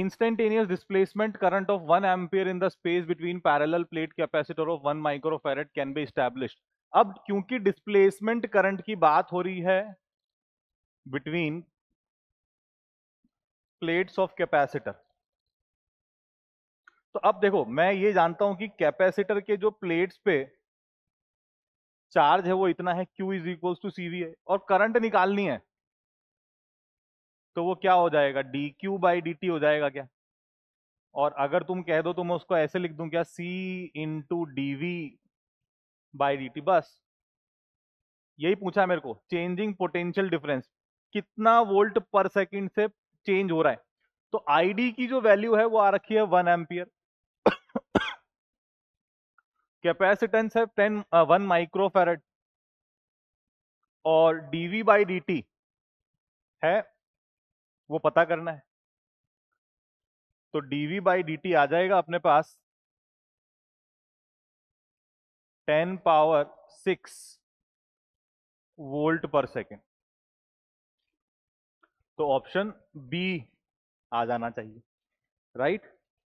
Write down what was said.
instantaneous displacement current of 1 ampere in the space between parallel plate capacitor of 1 microfarad can be established ab kyunki displacement current ki baat ho rahi hai between plates of capacitor तो अब देखो मैं ये जानता हूं कि capacitor के जो प्लेट्स पे चार्ज है वो इतना है Q is equal to CV है और करंट निकालनी है तो वो क्या हो जाएगा D Q by D T हो जाएगा क्या और अगर तुम कह दो तो मैं उसको ऐसे लिख दूं क्या C into D V by D T बस यही पूछा मेरे को चेंजिंग पोटेंशियल डिफरेंस कितना वोल्ट पर सेकेंड से चेंज हो रहा है तो आईडी की जो वैल्यू है वो आ रखी है वन एम्पियर कैपेसिटेंस है टेन वन माइक्रोफेरेट और डीवी बाई डी है वो पता करना है तो डीवी बाई डी आ जाएगा अपने पास टेन पावर सिक्स वोल्ट पर सेकेंड तो ऑप्शन बी आ जाना चाहिए राइट right?